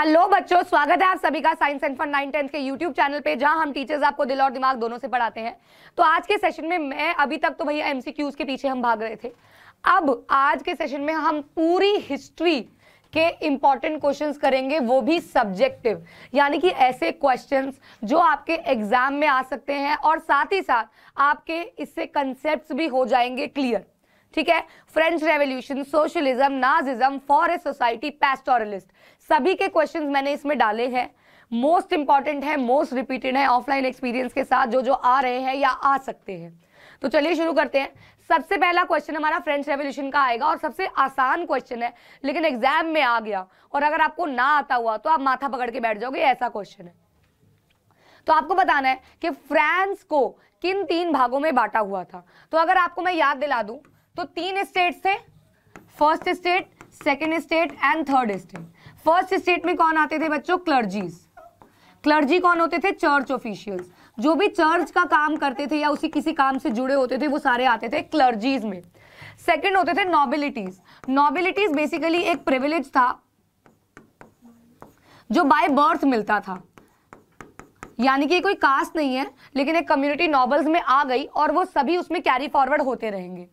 Hello बच्चों स्वागत है आप सभी का science and fun nine tenth के यूट्यूब चैनल पे जहां हम टीचर्स आपको दिल और दिमाग दोनों से पढ़ाते हैं तो आज के सेशन में मैं अभी तक तो भैया एमसीक्यूज के पीछे हम भाग रहे थे अब आज के सेशन में हम पूरी हिस्ट्री के इम्पॉर्टेंट क्वेश्चंस करेंगे वो भी सब्जेक्टिव यानी कि ऐसे क्वेश्चंस जो आपके एग्जाम में आ सकते हैं और साथ ही साथ आपके इससे कंसेप्ट भी हो जाएंगे क्लियर ठीक है French Revolution socialism Nazism forest society pastoralist सभी के क्वेश्चन मैंने इसमें डाले हैं मोस्ट इंपॉर्टेंट है मोस्ट रिपीटेड है ऑफलाइन एक्सपीरियंस के साथ जो जो आ रहे हैं या आ सकते हैं तो चलिए शुरू करते हैं सबसे पहला क्वेश्चन हमारा फ्रेंच रेवोल्यूशन का आएगा और सबसे आसान क्वेश्चन है लेकिन एग्जाम में आ गया और अगर आपको ना आता हुआ तो आप माथा पकड़ के बैठ जाओगे ऐसा क्वेश्चन है तो आपको बताना है कि फ्रांस को किन तीन भागों में बांटा हुआ था तो अगर आपको मैं याद दिला दूं तो तीन स्टेट थे first state second state and third state first state में कौन आते थे बच्चों क्लर्जीज क्लर्जी कौन होते थे चर्च ऑफिशियल्स जो भी चर्च का काम करते थे या उसी किसी काम से जुड़े होते थे वो सारे आते थे क्लर्जीज में सेकंड होते थे नॉबिलिटीज नॉबिलिटीज बेसिकली एक प्रिविलेज था जो बाय बर्थ मिलता था यानी कि कोई कास्ट नहीं है लेकिन एक कम्युनिटी नॉबल्स में आ गई और वो सभी उसमें कैरी फॉरवर्ड होते रहेंगे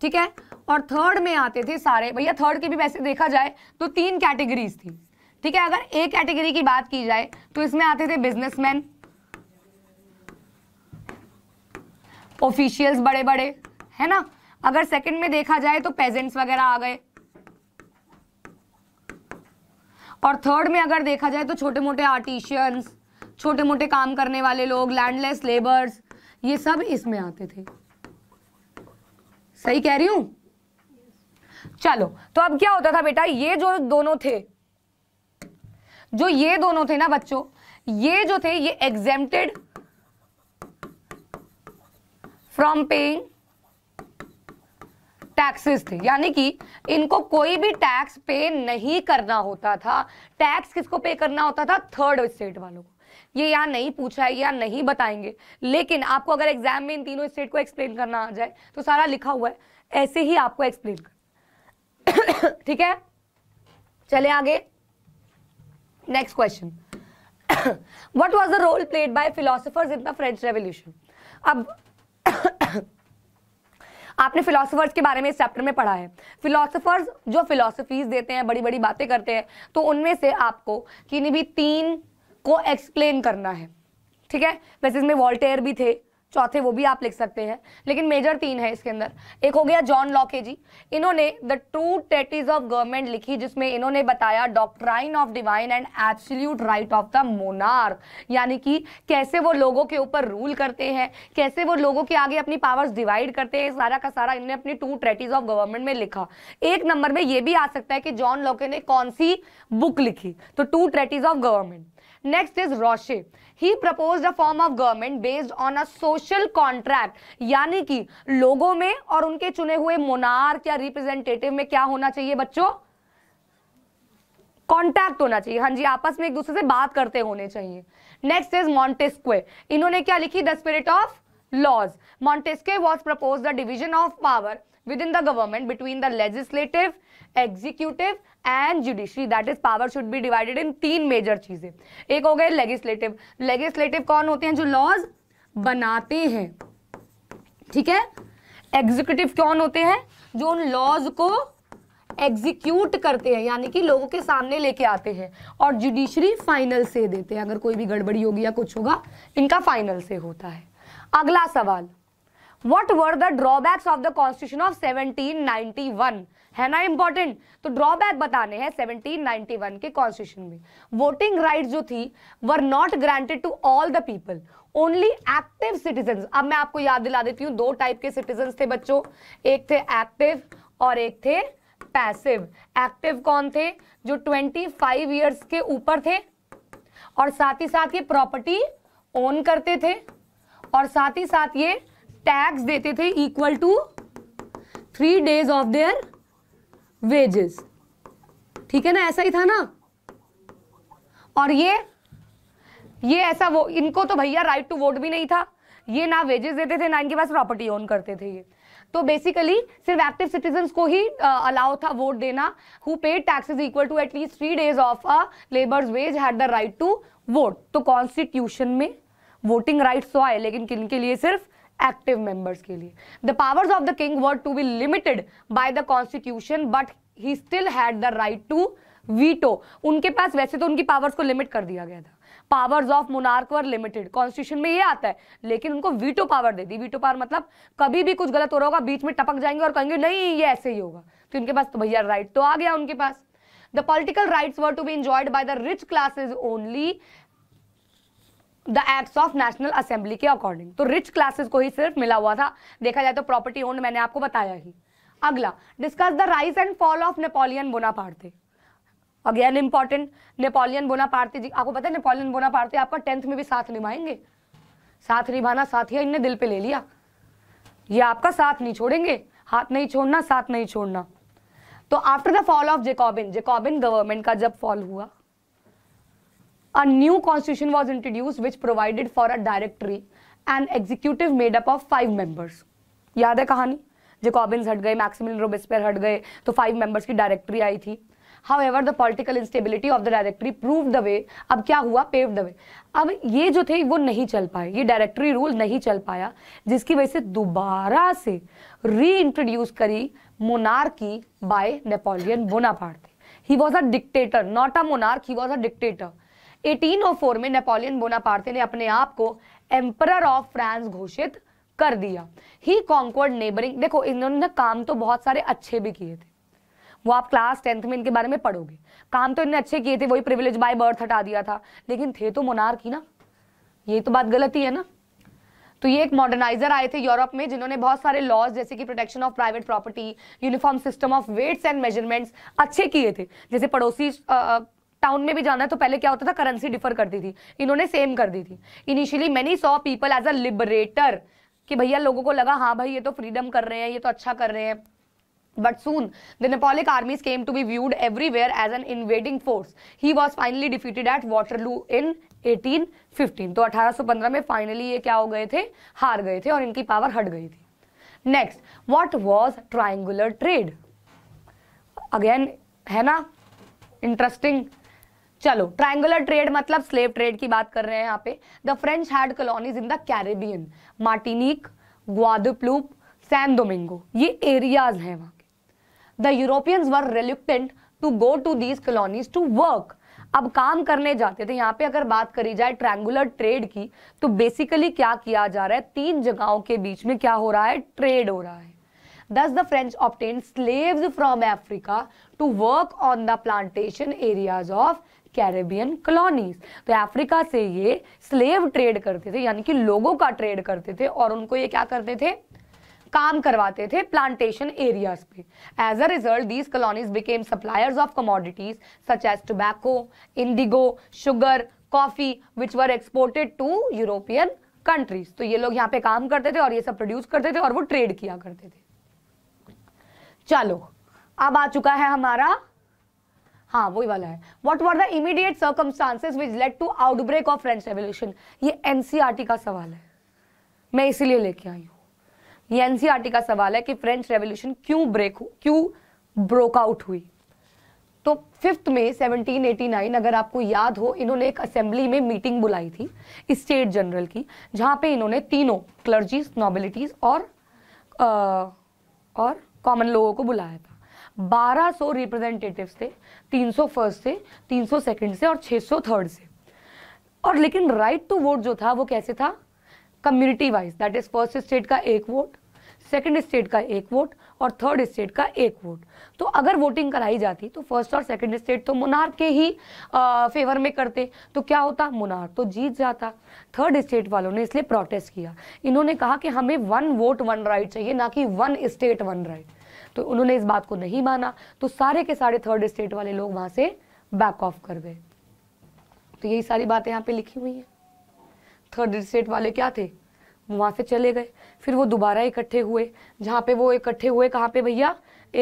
ठीक है और थर्ड में आते थे सारे भैया थर्ड के भी वैसे देखा जाए तो तीन कैटेगरीज थी ठीक है अगर ए कैटेगरी की बात की जाए तो इसमें आते थे बिजनेसमैन ऑफिशियल्स बड़े बड़े है ना अगर सेकंड में देखा जाए तो पेजेंट्स वगैरह आ गए और थर्ड में अगर देखा जाए तो छोटे मोटे आर्टिशियंस छोटे मोटे काम करने वाले लोग लैंडलेस लेबर्स ये सब इसमें आते थे सही कह रही हूं चलो तो अब क्या होता था बेटा ये जो दोनों थे जो ये दोनों थे ना बच्चों ये जो थे ये एग्जेम्प्टेड फ्रॉम पेइंग टैक्सेस थे यानी कि इनको कोई भी टैक्स पे नहीं करना होता था टैक्स किसको पे करना होता था थर्ड स्टेट वालों को ये यहाँ नहीं पूछा है या नहीं बताएंगे लेकिन आपको अगर एग्जाम में इन तीनों स्टेट को एक्सप्लेन करना आ जाए तो सारा लिखा हुआ है ऐसे ही आपको एक्सप्लेन करना ठीक है चले आगे next question what was the role played by philosophers in the French Revolution अब आपने फिलोसफर्स के बारे में इस चैप्टर में पढ़ा है फिलोसफर्स जो फिलोसफीज देते हैं बड़ी बड़ी बातें करते हैं तो उनमें से आपको किन्हीं भी तीन को एक्सप्लेन करना है ठीक है वैसे इसमें वॉल्टेयर भी थे चौथे वो भी आप लिख सकते हैं लेकिन मेजर तीन है इसके अंदर एक हो गया जॉन लॉके जी इन्होंने the two treatises of government लिखी जिसमें इन्होंने बताया doctrine of divine and absolute right of the monarch यानी कि कैसे वो लोगों के ऊपर रूल करते हैं कैसे वो लोगों के आगे अपनी पावर्स डिवाइड करते हैं सारा का सारा इन्होंने अपनी टू ट्रेटिज ऑफ गवर्नमेंट में लिखा एक नंबर में ये भी आ सकता है कि जॉन लॉके ने कौन सी बुक लिखी तो two treatises of government next is Rousseau he propose a form of government based on a social contract यानी कि लोगों में और उनके चुने हुए मोनार्क या रिप्रेजेंटेटिव में क्या होना चाहिए बच्चों कॉन्टैक्ट होना चाहिए हाँ जी आपस में एक दूसरे से बात करते होने चाहिए नेक्स्ट इज मॉन्टेस्क्वे इन्होंने क्या लिखी the spirit of laws Montesquieu was propose the division of power in the government between the legislative executive and judiciary that is power should be divided in तीन मेजर चीजें एक हो गए लेजिस्लेटिव लेजिस्लेटिव कौन होते हैं जो लॉज बनाते हैं ठीक है एग्जीक्यूटिव कौन होते हैं जो उन लॉज को एग्जीक्यूट करते हैं यानी कि लोगों के सामने लेके आते हैं और जुडिशरी फाइनल से देते हैं अगर कोई भी गड़बड़ी होगी या कुछ होगा इनका फाइनल से होता है अगला सवाल what were the drawbacks of the constitution of seventeen ninety one है ना इंपॉर्टेंट तो ड्रॉबैक बताने हैं 1791 के कॉन्स्टिट्यूशन में वोटिंग राइट जो थी were not granted to all the people only active citizen अब मैं आपको याद दिला देती हूँ दो टाइप के सिटीजन थे बच्चों एक थे एक्टिव और एक थे पैसिव एक्टिव कौन थे जो 25 ईयर्स के ऊपर थे और साथ ही साथ ये प्रॉपर्टी ओन करते थे और साथ ही साथ ये टैक्स देते थे equal to three days of their wages ठीक है ना ऐसा ही था ना और ये ये ऐसा वो इनको तो भैया राइट टू वोट भी नहीं था ये ना वेजेस देते थे ना इनके पास प्रॉपर्टी ओन करते थे ये तो बेसिकली सिर्फ एक्टिव सिटीजन को ही अलाउ था वोट देना who paid taxes equal to at least three days of a labours wage had the right to vote तो कॉन्स्टिट्यूशन में वोटिंग राइट्स तो आए लेकिन किन के लिए सिर्फ एक्टिव मेंबर्स के लिए the powers of the king were to be limited by the constitution but he still had the right to veto उनके पास वैसे तो उनकी पावर्स को लिमिट कर दिया गया था powers of monarch were limited constitution में ये आता है लेकिन उनको वीटो पावर दे दी वीटो पावर मतलब कभी भी कुछ गलत हो रहा होगा बीच में टपक जाएंगे और कहेंगे नहीं ये ऐसे ही होगा तो इनके पास तो भैया राइट तो आ गया उनके पास the political rights were to be enjoyed by the rich classes only the acts of National Assembly के अकॉर्डिंग तो रिच क्लासेस को ही सिर्फ मिला हुआ था देखा जाए तो प्रॉपर्टी ओन मैंने आपको बताया ही अगला discuss the rise and fall of Napoleon Bonaparte again important Napoleon Bonaparte ji आपको पता है नेपोलियन बोनापार्ते आपका टेंथ में भी साथ निभाएंगे साथ निभाना ही इनने दिल पे ले लिया ये आपका साथ नहीं छोड़ेंगे हाथ नहीं छोड़ना साथ नहीं छोड़ना तो after the fall of Jacobin Jacobin government का जब फॉल हुआ a new constitution was introduced which provided for a directory and executive made up of five members याद है कहानी जिकॉबिन्स हट गए मैक्सिमिलियन रोबेस्पेयर हट गए तो फाइव मेंबर्स की डायरेक्टरी आई थी however the political instability of the directory prove the way अब क्या हुआ पेव द वे अब ये जो थे वो नहीं चल पाए ये डायरेक्टरी रूल नहीं चल पाया जिसकी वजह से दोबारा से री इंट्रोड्यूस करी monarchy by Napoleon Bonaparte he was a dictator not a monarch he was a dictator 1804 में नेपोलियन बोनापार्ते ने अपने आप को एम्पर ऑफ फ्रांस घोषित कर दिया ही कॉन्कोर्ड नेबरिंग देखो इन्होंने काम तो बहुत सारे अच्छे भी किए थे वो आप क्लास टेंथ में इनके बारे में पढ़ोगे काम तो इन्होंने अच्छे किए थे वही प्रिविलेज बाय बर्थ हटा दिया था लेकिन थे तो मोनार्क की ना ये तो बात गलत ही है ना तो ये एक मॉडर्नाइजर आए थे यूरोप में जिन्होंने बहुत सारे लॉज जैसे कि protection of private property uniform system of weights and measurements अच्छे किए थे जैसे पड़ोसी टाउन में भी जाना है तो पहले क्या होता था करेंसी डिफर करती थी इन्होंने सेम कर दी थी initially many saw people as a liberator कि भैया लोगों को लगा हाँ भाई ये तो फ्रीडम कर रहे हैं ये तो अच्छा कर रहे हैं But soon, the Nepalic armies came to be viewed everywhere as an invading force. He was finally defeated at Waterloo in 1815. तो 1815 में फाइनली ये क्या हो गए थे हार गए थे और इनकी पावर हट गई थी next what was triangular trade again है ना इंटरेस्टिंग चलो ट्राइंगुलर ट्रेड मतलब स्लेव ट्रेड की बात कर रहे हैं यहाँ पे the French had colonies in the Caribbean Martinique Guadeloupe San Domingo ये एरियाज हैं वहाँ के the Europeans were reluctant to go to these colonies to work अब काम करने जाते थे यहाँ पे अगर बात करी जाए ट्रैंगुलर ट्रेड की तो बेसिकली क्या किया जा रहा है तीन जगहों के बीच में क्या हो रहा है ट्रेड हो रहा है thus the French obtain slaves from Africa to work on the plantation areas of Caribbean colonies तो अफ्रीका से ये स्लेव ट्रेड करते थे यानी कि लोगों का ट्रेड करते थे और उनको ये क्या करते थे काम करवाते थे प्लांटेशन एरियाज पे as a result these colonies became suppliers of commodities such as tobacco indigo sugar coffee which were exported to European countries तो ये लोग यहाँ पे काम करते थे और ये सब प्रोड्यूस करते थे और वो ट्रेड किया करते थे चलो अब आ चुका है हमारा हाँ वही वाला है what were the immediate circumstances which led to outbreak of French revolution ये एनसीईआरटी e का सवाल है मैं इसीलिए लेके आई हूँ ये एनसीईआरटी e का सवाल है कि फ्रेंच रेवोल्यूशन क्यों ब्रेक क्यों ब्रोकआउट हुई तो फिफ्थ में 1789 अगर आपको याद हो इन्होंने एक असेंबली में मीटिंग बुलाई थी स्टेट जनरल की जहाँ पे इन्होंने तीनों क्लर्जीज नॉबिलिटीज और आ, और कॉमन लोगों को बुलाया था 1200 रिप्रेजेंटेटिव्स थे 300 फर्स्ट से 300 सेकेंड से और 600 थर्ड से और लेकिन राइट टू वोट जो था वो कैसे था community wise that is first state का एक वोट सेकेंड स्टेट का एक वोट और थर्ड स्टेट का एक वोट तो अगर वोटिंग कराई जाती तो फर्स्ट और सेकेंड स्टेट तो मुनार के ही आ, फेवर में करते तो क्या होता मुनार तो जीत जाता थर्ड स्टेट वालों ने इसलिए प्रोटेस्ट किया इन्होंने कहा कि हमें वन वोट वन राइट चाहिए ना कि वन स्टेट वन राइट तो उन्होंने इस बात को नहीं माना तो सारे के सारे थर्ड स्टेट वाले लोग वहां से बैक ऑफ कर गए तो यही सारी बातें यहाँ पे लिखी हुई है थर्ड स्टेट वाले क्या थे वहां से चले गए फिर वो दोबारा इकट्ठे हुए जहां पे वो इकट्ठे हुए कहां पे भैया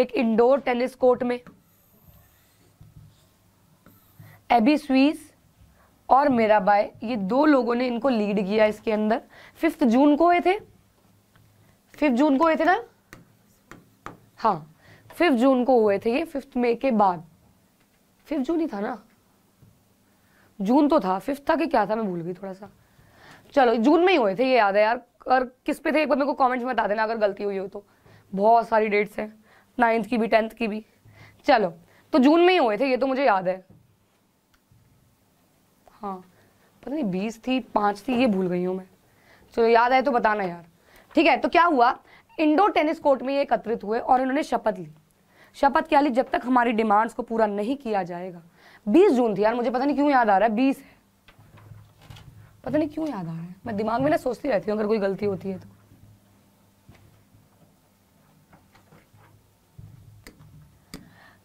एक इंडोर टेनिस कोर्ट में एबी स्वीस और मेरा बाय ये दो लोगों ने इनको लीड किया इसके अंदर फिफ्थ जून को हुए थे फिफ्थ जून को हुए थे ना हाँ फिफ्थ जून को हुए थे ये फिफ्थ मई के बाद फिफ्थ जून ही था ना जून तो था फिफ्थ था कि क्या था मैं भूल गई थोड़ा सा चलो जून में ही हुए थे ये याद है यार और किस पे थे एक बार मेरे को कमेंट्स में बता देना अगर गलती हुई हो तो बहुत सारी डेट्स हैं नाइन्थ की भी टेंथ की भी चलो तो जून में ही हुए थे ये तो मुझे याद है हाँ पता नहीं बीस थी पाँच थी ये भूल गई हूँ मैं चलो याद आए तो बताना यार ठीक है तो क्या हुआ इंडोर टेनिस कोर्ट में एकत्रित हुए और इन्होंने शपथ ली शपथ क्या ली जब तक हमारी डिमांड्स को पूरा नहीं किया जाएगा 20 जून थी यार मुझे पता नहीं क्यों याद आ रहा है 20 है पता नहीं क्यों याद आ रहा है मैं दिमाग में ना सोचती रहती हूँ अगर कोई गलती होती है तो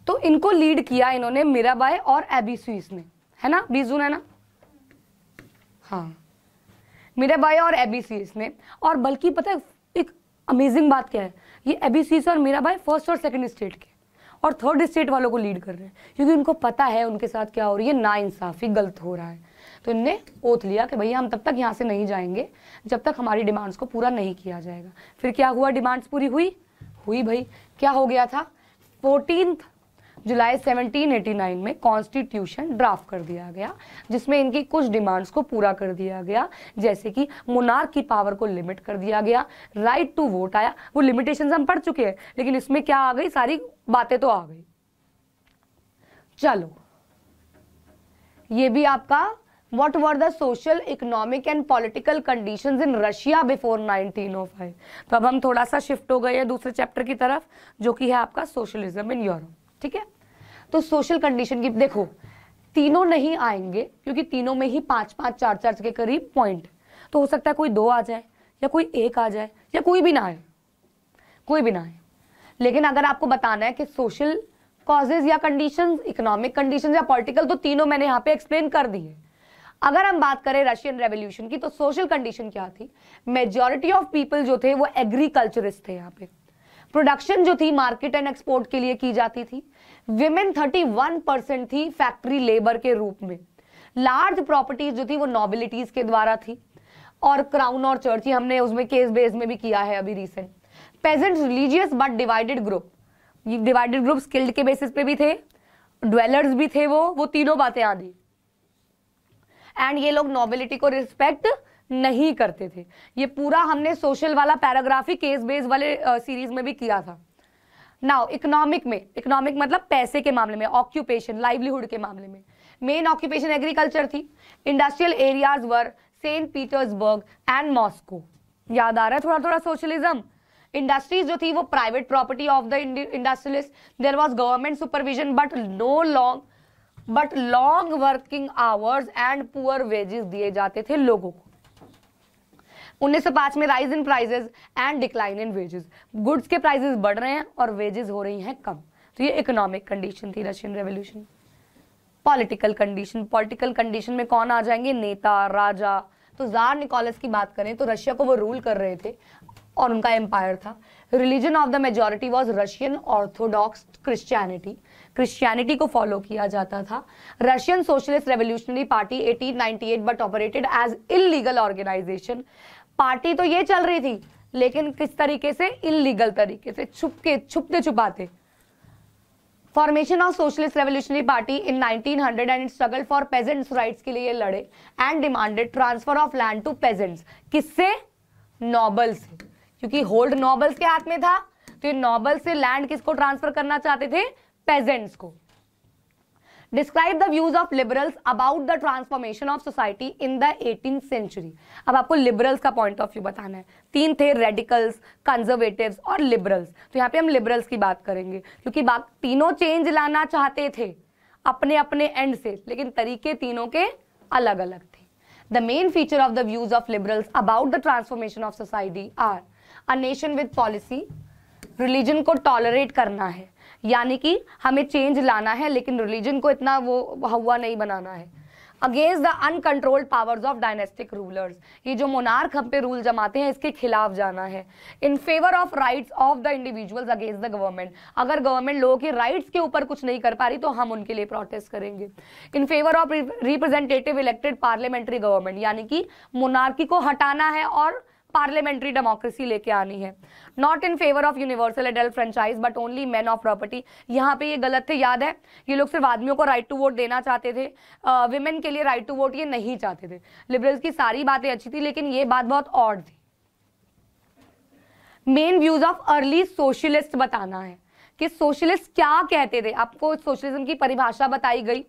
तो इनको लीड किया इन्होंने मीराबाई और एबी स्वीस ने है ना बीस जून है ना हाँ मीराबाई और एबी स्वीस ने और बल्कि पता है अमेजिंग बात क्या है ये एबीसीसी और मीरा भाई फर्स्ट और सेकंड स्टेट के और थर्ड स्टेट वालों को लीड कर रहे हैं क्योंकि उनको पता है उनके साथ क्या हो रही है ना इंसाफी गलत हो रहा है तो इनने ओथ लिया कि भैया हम तब तक यहाँ से नहीं जाएंगे जब तक हमारी डिमांड्स को पूरा नहीं किया जाएगा फिर क्या हुआ डिमांड्स पूरी हुई हुई भाई क्या हो गया था फोर्टीन जुलाई 1789 में कॉन्स्टिट्यूशन ड्राफ्ट कर दिया गया जिसमें इनकी कुछ डिमांड्स को पूरा कर दिया गया जैसे कि मुनार की पावर को लिमिट कर दिया गया राइट टू वोट आया वो लिमिटेशन हम पढ़ चुके हैं लेकिन इसमें क्या आ गई सारी बातें तो आ गई चलो ये भी आपका what were the social economic and political conditions in russia before 1905 तो अब हम थोड़ा सा शिफ्ट हो गए हैं दूसरे चैप्टर की तरफ जो कि है आपका सोशलिज्म इन यूरोप ठीक है तो सोशल कंडीशन की देखो तीनों नहीं आएंगे क्योंकि तीनों में ही पांच पांच चार चार के करीब पॉइंट तो हो सकता है कोई दो आ जाए या कोई एक आ जाए या कोई भी ना आए कोई भी ना आए लेकिन अगर आपको बताना है कि सोशल कॉजेज या कंडीशन इकोनॉमिक कंडीशन या पॉलिटिकल तो तीनों मैंने यहां पे एक्सप्लेन कर दी है अगर हम बात करें रशियन रेवोल्यूशन की तो सोशल कंडीशन क्या थी मेजोरिटी ऑफ पीपल जो थे वो एग्रीकल्चरिस्ट थे यहाँ पे प्रोडक्शन जो थी मार्केट एंड एक्सपोर्ट के लिए की जाती थी विमेन 31 परसेंट थी फैक्ट्री लेबर के रूप में लार्ज प्रॉपर्टीज जो थी वो नॉबिलिटीज के द्वारा थी और क्राउन और चर्च ही हमने उसमें केस बेस में भी किया है अभी recent peasant religious but divided group divided group skilled के बेसिस पे भी थे ड्वेलर्स भी थे वो वो तीनों बातें आ गई एंड ये लोग नॉबिलिटी को रिस्पेक्ट नहीं करते थे ये पूरा हमने सोशल वाला पैराग्राफी केस बेस वाले सीरीज में भी किया था नाउ इकोनॉमिक में इकोनॉमिक मतलब पैसे के मामले में ऑक्यूपेशन लाइवलीहुड के मामले में मेन ऑक्यूपेशन एग्रीकल्चर थी industrial areas were Saint Petersburg and Moscow याद आ रहा है थोड़ा थोड़ा सोशलिज्म इंडस्ट्रीज जो थी वो private property of the industrialist there was government supervision but no long but long working hours and poor wages दिए जाते थे लोगों को 1905 में rise in prices and decline in wages goods के प्राइजेस बढ़ रहे हैं और वेजेस हो रही हैं कम तो ये इकोनॉमिक कंडीशन थी Russian revolution political condition political condition में कौन आ जाएंगे नेता राजा तो जार निकोलस की बात करें तो रशिया को वो रूल कर रहे थे और उनका एम्पायर था religion of the majority was Russian Orthodox Christianity Christianity को फॉलो किया जाता था Russian Socialist Revolutionary Party 1898 but operated as illegal organisation party तो ये चल रही थी लेकिन किस तरीके से इलीगल तरीके से छुपके छुपते छुपाते formation of Socialist Revolutionary Party in 1900 and struggle for peasants rights के लिए लड़े and demanded transfer of land to peasants किससे नॉबल से क्योंकि होल्ड नॉबल्स के हाथ में था तो ये नॉबल से लैंड किसको ट्रांसफर करना चाहते थे पेजेंट्स को describe the views of liberals about the transformation of society in the eighteen century अब आपको लिबरल्स का पॉइंट ऑफ व्यू बताना है तीन थे रेडिकल्स कंजर्वेटिव और लिबरल्स तो यहाँ पे हम लिबरल्स की बात करेंगे क्योंकि तीनों चेंज लाना चाहते थे अपने अपने एंड से लेकिन तरीके तीनों के अलग अलग थे the main feature of the views of liberals about the transformation of society are a nation with policy religion को टॉलरेट करना है यानी कि हमें चेंज लाना है लेकिन रिलीजन को इतना वो हवा नहीं बनाना है against the uncontrolled powers of dynastic rulers ये जो मोनार्क हम पे रूल जमाते हैं इसके खिलाफ जाना है in favour of rights of the individuals against the government अगर गवर्नमेंट लोगों के राइट्स के ऊपर कुछ नहीं कर पा रही तो हम उनके लिए प्रोटेस्ट करेंगे in favour of representative elected parliamentary government यानी कि मोनार्की को हटाना है और पार्लियामेंट्री डेमोक्रेसी लेके आनी है not in favour of universal adult franchise but only man of property यहाँ पे ये गलत थे याद है ये लोग सिर्फ आदमियों को राइट टू वोट देना चाहते थे वुमेन के लिए राइट टू वोट ये नहीं चाहते थे लिबरल्स की सारी बातें अच्छी थी लेकिन ये बात बहुत और थी main views of early socialist बताना है कि सोशलिस्ट क्या कहते थे आपको सोशलिज्म की परिभाषा बताई गई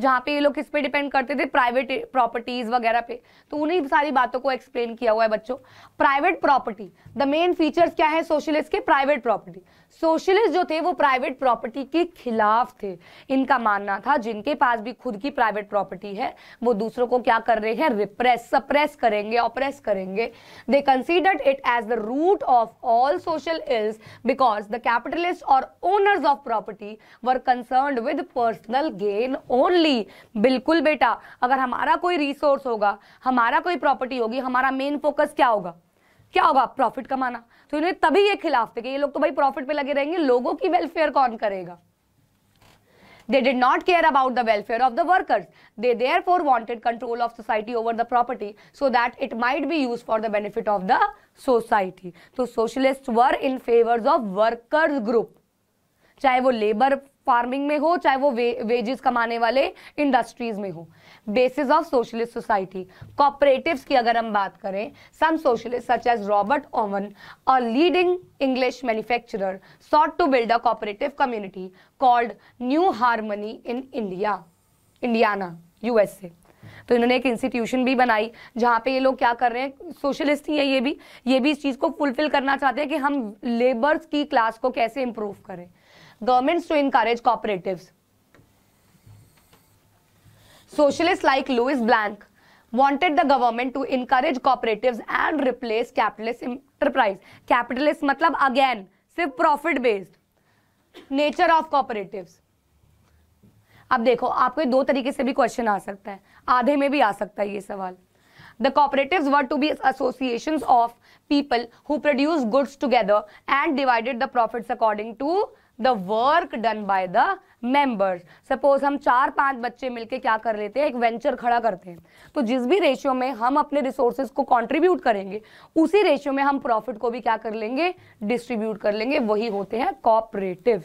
जहाँ पे ये लोग किस पे डिपेंड करते थे प्राइवेट प्रॉपर्टीज वगैरह पे तो उन्हीं सारी बातों को एक्सप्लेन किया हुआ है बच्चों private property the main features क्या है सोशलिस्ट के प्राइवेट प्रॉपर्टी सोशलिस्ट जो थे वो प्राइवेट प्रॉपर्टी के खिलाफ थे इनका मानना था जिनके पास भी खुद की प्राइवेट प्रॉपर्टी है वो दूसरों को क्या कर रहे हैं रिप्रेस सप्रेस करेंगे ऑप्रेस करेंगे they considered it as the root of all social ills because the capitalist और owners of property were concern with personal gain only property बिल्कुल बेटा अगर हमारा कोई रिसोर्स होगा हमारा कोई प्रॉपर्टी होगी हमारा मेन फोकस क्या होगा क्या होगा प्रॉफिट कमाना तो इन्हें तभी ये खिलाफ थे कि ये लोग तो भाई प्रॉफिट पे लगे रहेंगे लोगों की वेलफेयर कौन करेगा they did not care about the welfare of the workers they therefore wanted control of society over the property so that it might be use for the benefit of the society तो socialist were in favour of workers group चाहे वो labour farming में हो चाहे वो वे, wages कमाने वाले industries में हो basis of socialist society cooperative की अगर हम बात करें some socialist such as Robert Owen a leading English manufacturer sought to build a cooperative community called New Harmony in India Indiana USA तो इन्होंने एक इंस्टीट्यूशन भी बनाई जहाँ पे ये लोग क्या कर रहे हैं सोशलिस्ट ही है ये भी ये भी इस चीज़ को फुलफिल करना चाहते हैं कि हम लेबर्स की क्लास को कैसे इंप्रूव करें governments to encourage cooperatives. Socialists like Louis Blanc wanted the government to encourage cooperatives and replace capitalist enterprise. Capitalist मतलब again सिर्फ profit based. Nature of cooperatives. अब देखो आपको दो तरीके से भी क्वेश्चन आ सकता है आधे में भी आ सकता है ये सवाल the cooperatives were to be associations of people who produced goods together and divided the profits according to the work done by the members suppose हम चार पांच बच्चे मिलके क्या कर लेते हैं एक वेंचर खड़ा करते हैं तो जिस भी रेशियो में हम अपने रिसोर्सेज को कंट्रीब्यूट करेंगे उसी रेशियो में हम प्रॉफिट को भी क्या कर लेंगे डिस्ट्रीब्यूट कर लेंगे वही होते हैं कॉपरेटिव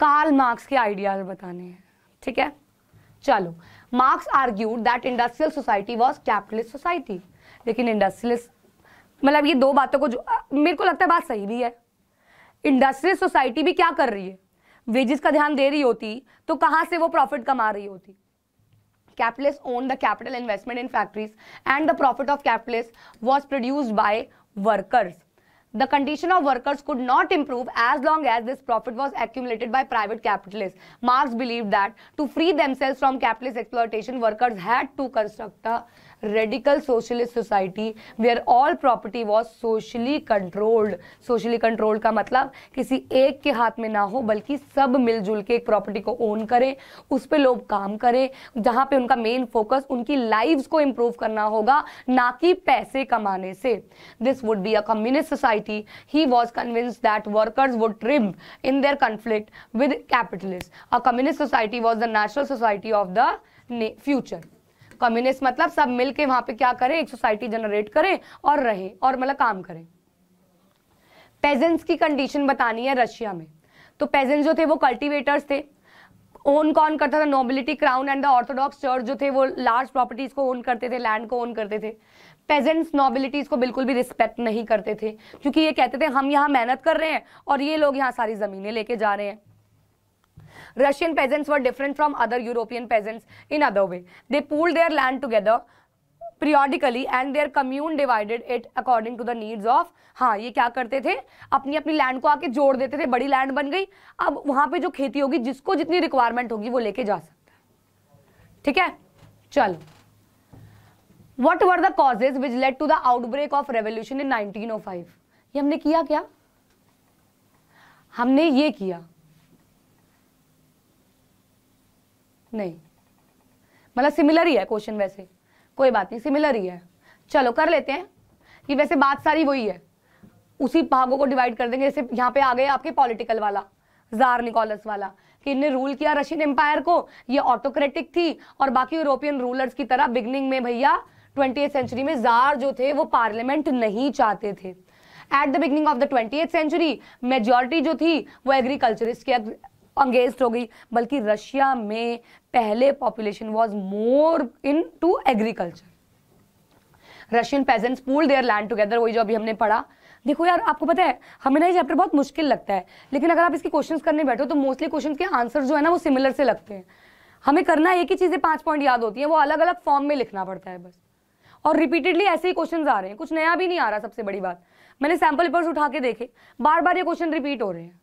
कार्ल मार्क्स के आइडियाज बताने हैं ठीक है चलो Marx argued that industrial society was capitalist society लेकिन इंडस्ट्रियलिस्ट मतलब ये दो बातों को जो मेरे को लगता है बात सही भी है इंडस्ट्रियल सोसाइटी भी क्या कर रही है वेजेस का ध्यान दे रही होती तो कहां से वो प्रॉफिट कमा रही होती capitalist own the capital investment in factories and the profit of capitalist was produced by workers the condition of workers could not improve as long as this profit was accumulated by private capitalist Marx believe that to free themselves from capitalist exploitation workers had to construct radical socialist society where all property was socially controlled socially controlled का मतलब किसी एक के हाथ में ना हो बल्कि सब मिलजुल के एक प्रॉपर्टी को ओन करें उस पर लोग काम करें जहाँ पे उनका मेन फोकस उनकी लाइफ को इम्प्रूव करना होगा ना कि पैसे कमाने से this would be a communist society he was convince that workers would trim in their conflict with capitalist a communist society was the national society of the future तो कम्युनिस्ट मतलब सब मिलके के पे क्या करें एक सोसाइटी जनरेट करें और रहें और मतलब काम करें पेजेंट्स की कंडीशन बतानी है रशिया में तो पेजेंट्स जो थे वो कल्टीवेटर्स थे ओन कौन करता था nobility crown and the Orthodox church जो थे वो लार्ज प्रॉपर्टीज को ओन करते थे लैंड को ओन करते थे पेजेंट्स नॉबिलिटीज को बिल्कुल भी रिस्पेक्ट नहीं करते थे क्योंकि ये कहते थे हम यहाँ मेहनत कर रहे हैं और ये लोग यहाँ सारी ज़मीनें लेके जा रहे हैं Russian peasants were different from other European peasants in other way. They pooled their land together periodically and their commune divided it according to the needs of हाँ ये क्या करते थे अपनी अपनी लैंड को आके जोड़ देते थे बड़ी लैंड बन गई अब वहाँ पे जो खेती होगी जिसको जितनी रिक्वायरमेंट होगी वो लेके जा सकता है ठीक है चलो what were the causes which led to the outbreak of revolution in 1905 ये हमने किया क्या हमने ये किया नहीं मतलब सिमिलर ही है क्वेश्चन वैसे कोई बात नहीं सिमिलर ही है चलो कर लेते हैं कि वैसे बात सारी वही है उसी भागों को डिवाइड कर देंगे जैसे यहाँ पे आ गए आपके पॉलिटिकल वाला जार निकोलस वाला कि इनने रूल किया रशियन एम्पायर को ये ऑटोक्रेटिक थी और बाकी यूरोपियन रूलर्स की तरह बिगनिंग में भैया ट्वेंटी सेंचुरी में जार जो थे वो पार्लियामेंट नहीं चाहते थे at the beginning of the twenty century majority जो थी वो एग्रीकल्चरिस्ट के अंगेज हो गई बल्कि रशिया में पहले population was more into agriculture Russian peasants pool their land together वही जो अभी हमने पढ़ा देखो यार आपको पता है हमें ना ये चैप्टर बहुत मुश्किल लगता है लेकिन अगर आप इसके क्वेश्चंस करने बैठो तो मोस्टली क्वेश्चन के आंसर जो है ना वो सिमिलर से लगते हैं हमें करना एक ही चीज़ें पांच पॉइंट याद होती है वो अलग अलग फॉर्म में लिखना पड़ता है बस और रिपीटेडली ऐसे ही क्वेश्चन आ रहे हैं कुछ नया भी नहीं आ रहा सबसे बड़ी बात मैंने सैम्पल पेपर्स उठा के देखे बार बार ये क्वेश्चन रिपीट हो रहे हैं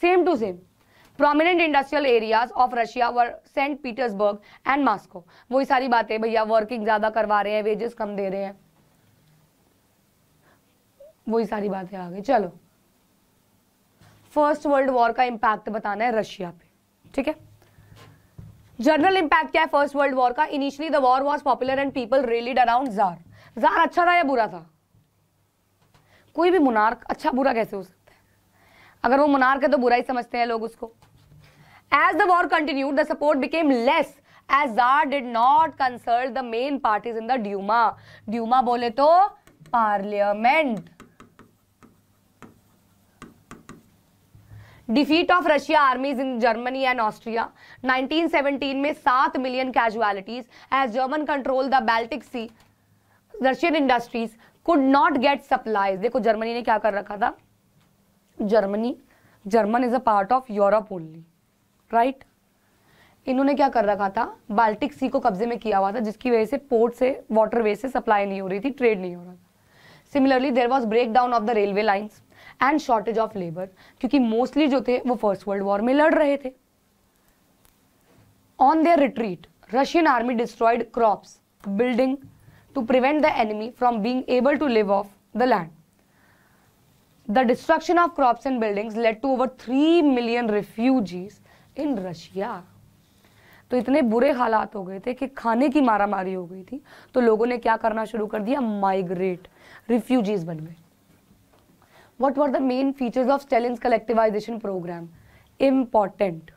same to same prominent industrial areas of Russia were Saint Petersburg and Moscow वही सारी बातें भैया वर्किंग ज़्यादा करवा रहे हैं वेजेस कम दे रहे हैं वही सारी बातें आ गई चलो फर्स्ट वर्ल्ड वॉर का इंपैक्ट बताना है रशिया पे ठीक है जनरल इंपैक्ट क्या है फर्स्ट वर्ल्ड वॉर का initially the war was popular and people really around tsar tsar अच्छा था या बुरा था कोई भी मुनार्क अच्छा बुरा कैसे हो सकता है अगर वो मुनार्क है तो बुरा ही समझते हैं लोग उसको As the war continued, the support became less as Tsar did not consult the main parties in the Duma. Duma बोले तो parliament defeat of Russia armies in Germany and Austria 1917 में सात million casualties as German control the Baltic sea Russian industries could not get supplies देखो Germany ने क्या कर रखा था Germany German is a part of Europe only right इन्होंने क्या कर रखा था बाल्टिक सी को कब्जे में किया हुआ था जिसकी वजह से पोर्ट से वाटर वे से सप्लाई नहीं हो रही थी ट्रेड नहीं हो रहा था similarly there was break down of the railway lines and shortage of labour क्योंकि मोस्टली जो थे वो फर्स्ट वर्ल्ड वॉर में लड़ रहे थे on their retreat Russian army destroyed crops building to prevent the enemy from being able to live off the land the destruction of crops and buildings led to over three million refugees in Russia तो इतने बुरे हालात हो गए थे कि खाने की मारामारी हो गई थी तो लोगों ने क्या करना शुरू कर दिया माइग्रेट रिफ्यूजीज बन गए what were the main features of Stalin collectivisation programme important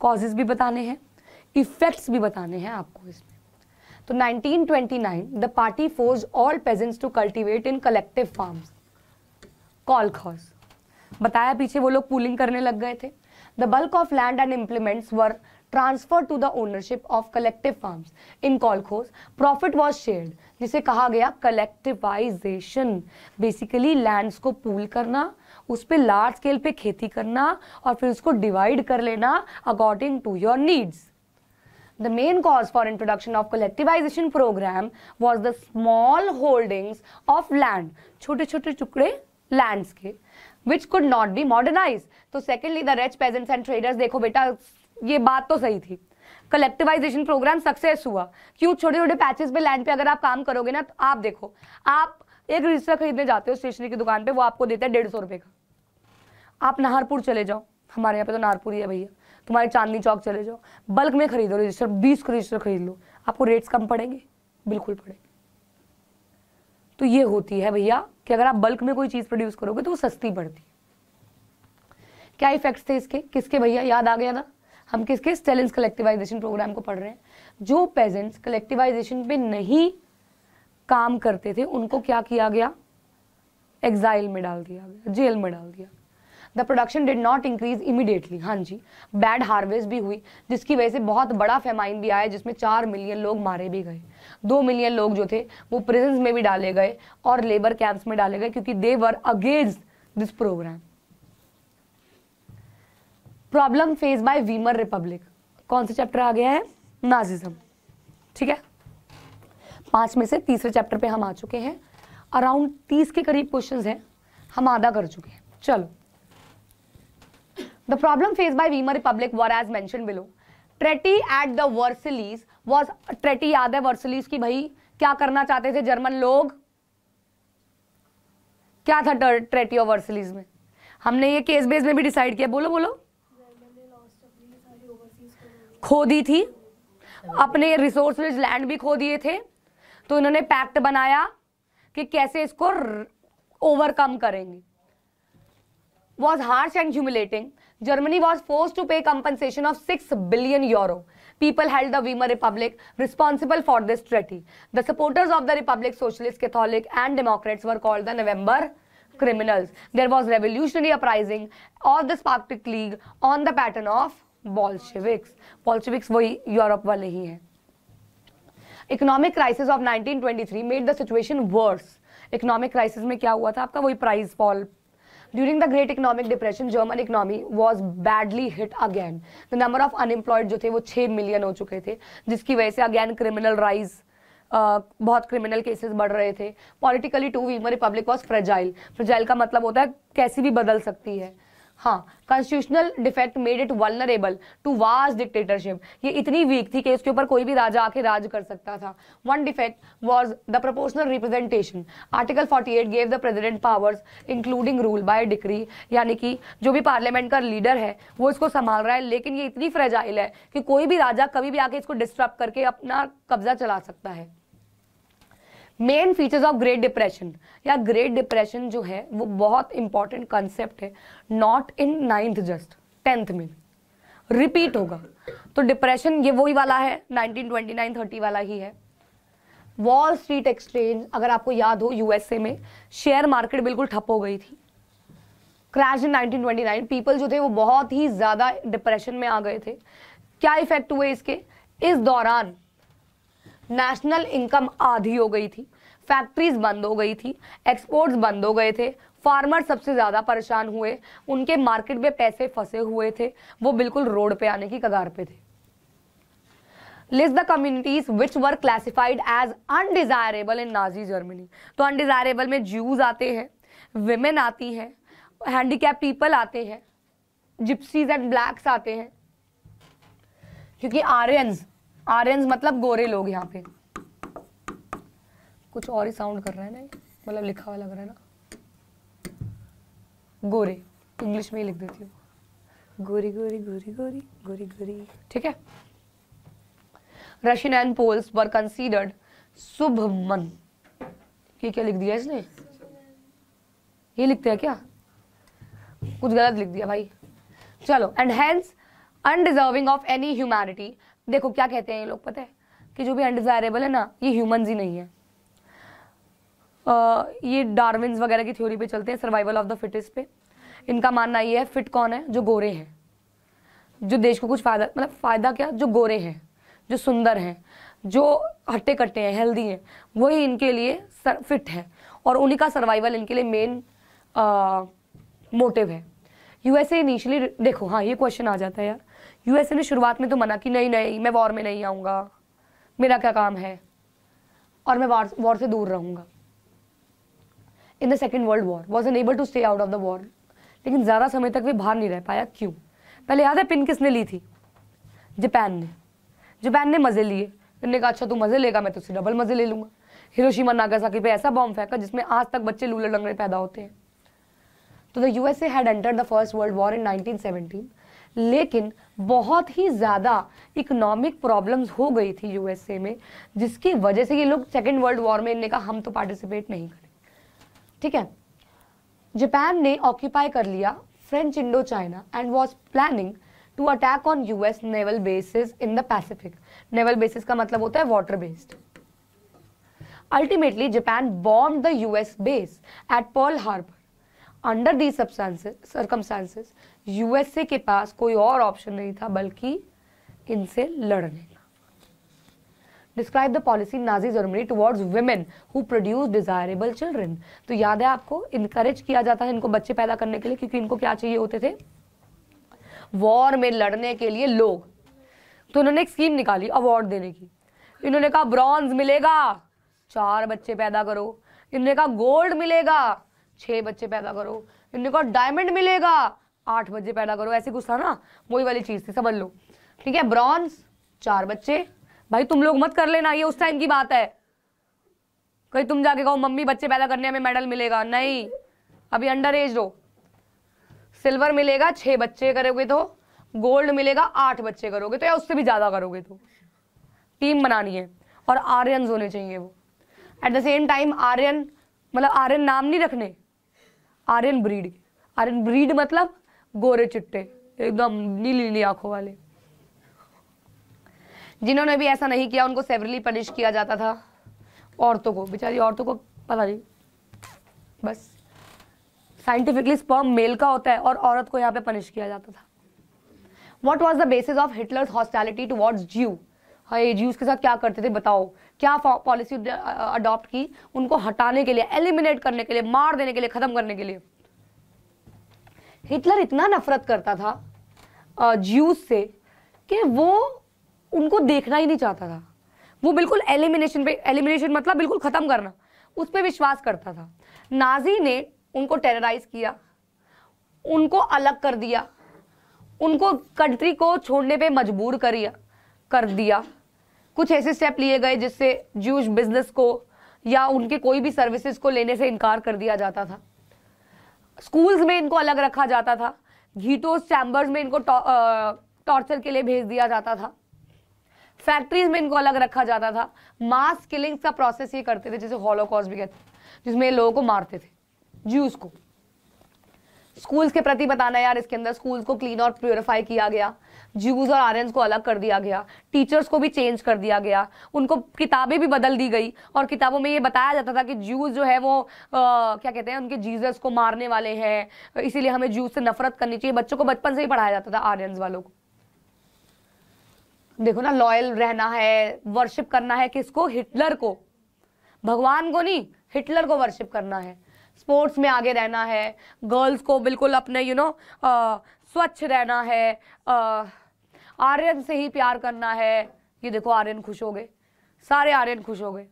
causes भी बताने हैं इफेक्ट्स भी बताने हैं आपको इसमें तो 1929 the party forced all peasants to cultivate in collective farms call बताया पीछे वो लोग पूलिंग करने लग गए थे The bulk of land and implements were transferred to the ownership of collective farms. In kolkhoz, profit was shared, jise kaha gaya collectivization. Basically lands ko pool karna उस पर लार्ज स्केल पे खेती करना और फिर उसको डिवाइड कर लेना according to your needs The main cause for introduction of collectivization program was the small holdings of land, छोटे छोटे टुकड़े lands के, which could not be modernized. तो secondly the rich peasants and traders देखो बेटा ये बात तो सही थी कलेक्टिवाइजेशन प्रोग्राम सक्सेस हुआ क्यों छोटे छोटे पैचेस पे लैंड पे अगर आप काम करोगे ना तो आप देखो आप एक रजिस्टर खरीदने जाते हो स्टेशनरी की दुकान पे वो आपको देता है डेढ़ सौ रुपए का आप नाहरपुर चले जाओ हमारे यहाँ पे तो नाहरपुर ही है भैया तुम्हारे चांदनी चौक चले जाओ बल्क में खरीदो रजिस्टर बीस रजिस्टर खरीद लो आपको रेट्स कम पड़ेंगे बिल्कुल पड़ेंगे तो ये होती है भैया कि अगर आप बल्क में कोई चीज़ प्रोड्यूस करोगे तो वो सस्ती पड़ती है क्या इफेक्ट्स थे इसके किसके भैया याद आ गया ना हम किसके स्टेलिन्स कलेक्टिवाइजेशन प्रोग्राम को पढ़ रहे हैं जो पेजेंट्स कलेक्टिवाइजेशन पे नहीं काम करते थे उनको क्या किया गया एग्जाइल में डाल दिया गया जेल में डाल दिया the production did not increase immediately हाँ जी बैड हार्वेस्ट भी हुई जिसकी वजह से बहुत बड़ा फेमाइन भी आया जिसमें चार मिलियन लोग मारे भी गए दो मिलियन लोग जो थे वो प्रिजन्स में भी डाले गए और लेबर कैंप्स में डाले गए क्योंकि they were against this programme problem faced by Weimar Republic कौन सा चैप्टर आ गया है नाजिज्म ठीक है पांच में से तीसरे चैप्टर पे हम आ चुके हैं अराउंड तीस के करीब क्वेश्चन हैं हम आधा कर चुके हैं चलो the problem faced by Weimar Republic were as mentioned below treaty at the Versailles was treaty याद है Versailles की भाई क्या करना चाहते थे जर्मन लोग क्या था ट्रेटी ऑफ वर्सलीज में हमने ये केस बेस में भी डिसाइड किया बोलो बोलो खो दी थी अपने रिसोर्स लैंड भी खो दिए थे तो इन्होंने पैक्ट बनाया कि कैसे इसको ओवरकम करेंगे was harsh and humiliating Germany was forced to pay compensation of six billion euro people held the Weimar Republic responsible for this treaty the supporters of the republic socialist Catholic and democrats were called the November criminals there was revolutionary uprising all the Spartacist league on the pattern of Bolsheviks Bolsheviks वही Europe वाले ही हैं economic crisis of 1923 made the situation worse economic crisis में क्या हुआ था आपका वही price fall during the great economic depression German economy was badly hit again the number of unemployed जो थे वो छः मिलियन हो चुके थे जिसकी वजह से अगेन क्रिमिनल राइज बहुत क्रिमिनल केसेस बढ़ रहे थे politically too Weimar Republic was fragile fragile का मतलब होता है कैसी भी बदल सकती है हाँ constitutional defect made it vulnerable to was dictatorship ये इतनी वीक थी कि इसके ऊपर कोई भी राजा आके राज कर सकता था one defect was the proportional representation article 48 gave the president powers including rule by decree यानी कि जो भी पार्लियामेंट का लीडर है वो इसको संभाल रहा है लेकिन ये इतनी फ्रेजाइल है कि कोई भी राजा कभी भी आके इसको डिस्टर्ब करके अपना कब्जा चला सकता है main features of great depression या ग्रेट डिप्रेशन जो है वो बहुत इंपॉर्टेंट कॉन्सेप्ट है not in ninth just tenth में रिपीट होगा तो डिप्रेशन ये वही वाला है 1929 30 वाला ही है वॉल स्ट्रीट एक्सचेंज अगर आपको याद हो यूएसए में शेयर मार्केट बिल्कुल ठप हो गई थी क्रैश इन 1929 पीपल जो थे वो बहुत ही ज़्यादा डिप्रेशन में आ गए थे क्या इफेक्ट हुए इसके इस दौरान नेशनल इनकम आधी हो गई थी फैक्ट्रीज बंद हो गई थी एक्सपोर्ट्स बंद हो गए थे फार्मर सबसे ज़्यादा परेशान हुए उनके मार्केट में पैसे फंसे हुए थे वो बिल्कुल रोड पे आने की कगार पे थे list the communities which were classified as undesirable in Nazi Germany तो अनडिजायरेबल में ज्यूज आते हैं वेमेन आती हैं हैंडीकैप पीपल आते हैं जिप्सीज एंड ब्लैक्स आते हैं क्योंकि आर्यंस आर्यन मतलब गोरे लोग यहाँ पे कुछ और ही साउंड कर रहा है ना मतलब लिखा हुआ लग रहा है ना गोरे इंग्लिश में ही लिख देती हूँ गोरी गोरी गोरी गोरी गोरी गोरी ठीक है Russian and Poles were considered subhuman ये क्या लिख दिया इसने ये लिखते हैं क्या कुछ गलत लिख दिया भाई चलो and hence undeserving of any humanity देखो क्या कहते हैं ये लोग पता है कि जो भी अनडिज़ायरेबल है ना ये ह्यूमंस ही नहीं है आ, ये डार्विन्स वगैरह की थ्योरी पे चलते हैं सर्वाइवल ऑफ द फिटेस्ट पे इनका मानना ये है फिट कौन है जो गोरे हैं जो देश को कुछ फ़ायदा मतलब फ़ायदा क्या जो गोरे हैं जो सुंदर हैं जो हट्टे कट्टे हैं हेल्दी हैं वही इनके लिए सर फिट है और उन्हीं का सर्वाइवल इनके लिए मेन मोटिव है यूएसए इनिशियली देखो हाँ ये क्वेश्चन आ जाता है यार यूएसए ने शुरुआत में तो मना कि नहीं नहीं मैं वॉर में नहीं आऊँगा मेरा क्या काम है और मैं वॉर से दूर रहूँगा in the second world war was unable to stay out of the war लेकिन ज़्यादा समय तक वे बाहर नहीं रह पाया क्यों पहले याद है पिन किसने ली थी जापान ने जापान ने मज़े लिए उन्होंने कहा अच्छा तू मज़े लेगा मैं तुझसे डबल मज़े ले लूँगा हिरोशिमा नागासाकी पे ऐसा बॉम्ब फेंका जिसमें आज तक बच्चे लूले लंगड़े पैदा होते हैं तो the US had entered the first world war in 1917 लेकिन बहुत ही ज़्यादा इकोनॉमिक प्रॉब्लम्स हो गई थी यूएसए में जिसकी वजह से ये लोग सेकेंड वर्ल्ड वॉर में इनने कहा हम तो पार्टिसिपेट नहीं करें ठीक है जापान ने ऑक्यूपाई कर लिया French Indochina and was planning to attack on US naval bases in the Pacific naval bases का मतलब होता है water based ultimately japan bombed the base at Pearl Harbour under these these circumstances USA के पास कोई और option नहीं था बल्कि इनसे लड़ने का describe the policy Nazi Germany towards women who produce desirable children तो याद है आपको इनकरेज किया जाता है इनको बच्चे पैदा करने के लिए क्योंकि इनको क्या चाहिए होते थे वॉर में लड़ने के लिए लोग तो उन्होंने एक स्कीम निकाली अवार्ड देने की इन्होंने कहा ब्रॉन्ज मिलेगा चार बच्चे पैदा करो इन्होंने कहा गोल्ड मिलेगा छः बच्चे पैदा करो इन्होंने कहा डायमंड मिलेगा आठ बजे पैदा करो ऐसे कुछ था ना वही वाली चीज़ थी समझ लो ठीक है ब्रॉन्ज चार बच्चे भाई तुम लोग मत कर लेना ये उस टाइम की बात है कहीं तुम जाके कहो मम्मी बच्चे पैदा करने में मेडल मिलेगा नहीं अभी अंडर एज हो सिल्वर मिलेगा छः बच्चे करोगे तो गोल्ड मिलेगा आठ बच्चे करोगे तो या उससे भी ज़्यादा करोगे तो टीम बनानी है और आर्यन होने चाहिए वो at the same time Aryan मतलब आर्यन नाम नहीं रखने आर्यन ब्रीड आर्यन ब्रीड मतलब गोरे चिट्टे एकदम नीली नीली आंखों वाले जिन्होंने भी ऐसा नहीं किया उनको सेवरली पनिश किया जाता था औरतों को बेचारी औरतों को पता नहीं बस साइंटिफिकली स्पर्म मेल का होता है और औरत को यहाँ पे पनिश किया जाता था what was the basis of Hitler hostility towards Jew हाई ज्यूज के साथ क्या करते थे बताओ क्या पॉलिसी अडॉप्ट की उनको हटाने के लिए एलिमिनेट करने के लिए मार देने के लिए ख़त्म करने के लिए हिटलर इतना नफरत करता था ज्यूज से कि वो उनको देखना ही नहीं चाहता था वो बिल्कुल एलिमिनेशन पे एलिमिनेशन मतलब बिल्कुल ख़त्म करना उस पर विश्वास करता था नाजी ने उनको टेरराइज किया उनको अलग कर दिया उनको कंट्री को छोड़ने पे मजबूर करिया कर दिया कुछ ऐसे स्टेप लिए गए जिससे ज्यूश बिजनेस को या उनके कोई भी सर्विसेज को लेने से इनकार कर दिया जाता था स्कूल्स में इनको अलग रखा जाता था घीटोस चैम्बर्स में इनको टॉर्चर के लिए भेज दिया जाता था फैक्ट्रीज में इनको अलग रखा जाता था मास किलिंग्स का प्रोसेस ये करते थे जैसे हॉलोकॉस्ट भी कहते जिसमें लोगों को मारते थे ज्यूस को स्कूल्स के प्रति बताना यार इसके अंदर स्कूल्स को क्लीन और प्योरीफाई किया गया जूस और आर्यस को अलग कर दिया गया टीचर्स को भी चेंज कर दिया गया उनको किताबें भी बदल दी गई और किताबों में ये बताया जाता था कि जूस जो है वो आ, क्या कहते हैं उनके जीजस को मारने वाले हैं इसीलिए हमें जूस से नफरत करनी चाहिए बच्चों को बचपन से ही पढ़ाया जाता था आर्यंस वालों को देखो ना लॉयल रहना है वर्शिप करना है किसको हिटलर को भगवान को नहीं हिटलर को वर्शिप करना है स्पोर्ट्स में आगे रहना है गर्ल्स को बिल्कुल अपने यू नो स्वच्छ रहना है आर्यन से ही प्यार करना है ये देखो आर्यन खुश हो गए सारे आर्यन खुश हो गए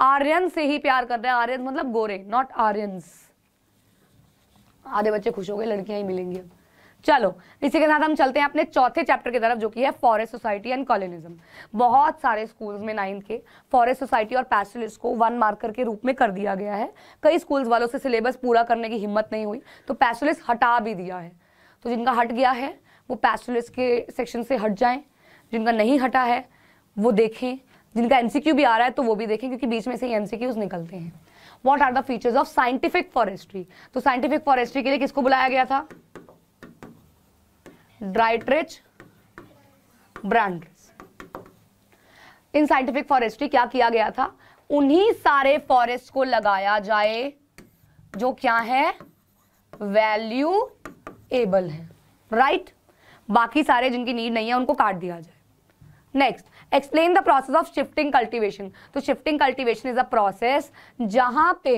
आर्यन से ही प्यार कर रहे हैं आर्यन मतलब गोरे नॉट आर्यन आधे बच्चे खुश हो गए लड़कियां ही मिलेंगी अब चलो इसी के साथ हम चलते हैं अपने चौथे चैप्टर की तरफ जो कि है फॉरेस्ट सोसाइटी एंड कॉलोनिज्म बहुत सारे स्कूल्स में नाइन्थ के फॉरेस्ट सोसाइटी और पैस्टलिस्ट को वन मार्कर के रूप में कर दिया गया है कई स्कूल्स वालों से सिलेबस पूरा करने की हिम्मत नहीं हुई तो पैस्टलिस्ट हटा भी दिया है तो जिनका हट गया है वो पैस्टलिस्ट के सेक्शन से हट जाएँ जिनका नहीं हटा है वो देखें जिनका एनसीक्यू भी आ रहा है तो वो भी देखें क्योंकि बीच में से ही एनसीक्यूज निकलते हैं what are the features of scientific forestry तो साइंटिफिक फॉरेस्ट्री के लिए किसको बुलाया गया था Dietrich Brandis in scientific forestry क्या किया गया था उन्हीं सारे फॉरेस्ट को लगाया जाए जो क्या है वैल्यू एबल है राइट बाकी सारे जिनकी नीड नहीं है उनको काट दिया जाए next explain the process of shifting cultivation तो shifting cultivation is a process जहां पे